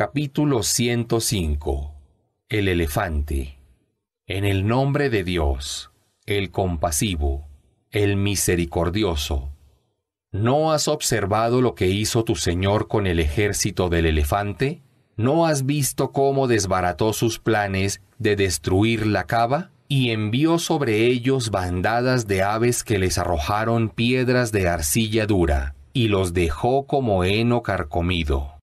Capítulo 105 El elefante En el nombre de Dios, el compasivo, el misericordioso. ¿No has observado lo que hizo tu Señor con el ejército del elefante? ¿No has visto cómo desbarató sus planes de destruir la cava? y envió sobre ellos bandadas de aves que les arrojaron piedras de arcilla dura, y los dejó como heno carcomido.